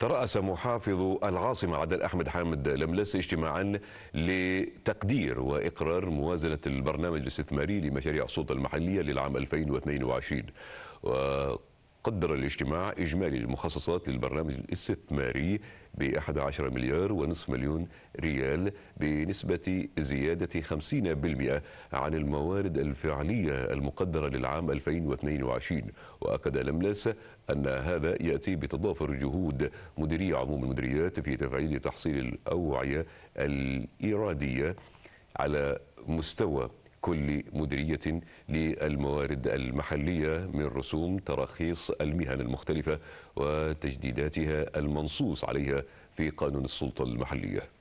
ترأس محافظ العاصمة عدل أحمد حامد لملس اجتماعا لتقدير وإقرار موازنة البرنامج الاستثماري لمشاريع السلطة المحلية للعام 2022 قدر الاجتماع إجمالي المخصصات للبرنامج الاستثماري ب 11 مليار ونصف مليون ريال بنسبة زيادة 50% عن الموارد الفعلية المقدرة للعام 2022 وأكد لملس أن هذا يأتي بتضافر جهود مديري عموم المديريات في تفعيل تحصيل الأوعية الإيرادية على مستوى كل مديرية للموارد المحلية من رسوم تراخيص المهن المختلفة وتجديداتها المنصوص عليها في قانون السلطة المحلية